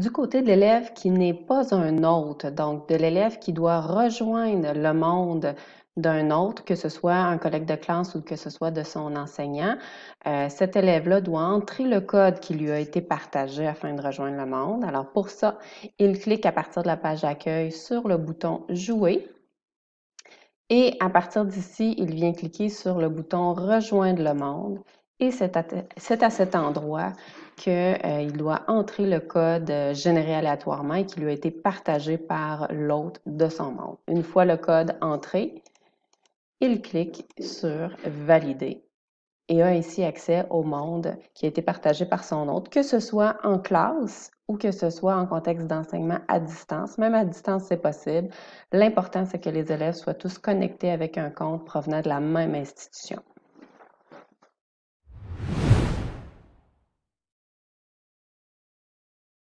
Du côté de l'élève qui n'est pas un hôte, donc de l'élève qui doit rejoindre le monde d'un autre, que ce soit un collègue de classe ou que ce soit de son enseignant, euh, cet élève-là doit entrer le code qui lui a été partagé afin de rejoindre le monde. Alors pour ça, il clique à partir de la page d'accueil sur le bouton Jouer. Et à partir d'ici, il vient cliquer sur le bouton Rejoindre le monde. Et c'est à, cet endroit qu'il euh, doit entrer le code euh, généré aléatoirement et qui lui a été partagé par l'hôte de son monde. Une fois le code entré, il clique sur Valider et a ainsi accès au monde qui a été partagé par son hôte, que ce soit en classe ou que ce soit en contexte d'enseignement à distance. Même à distance, c'est possible. L'important, c'est que les élèves soient tous connectés avec un compte provenant de la même institution.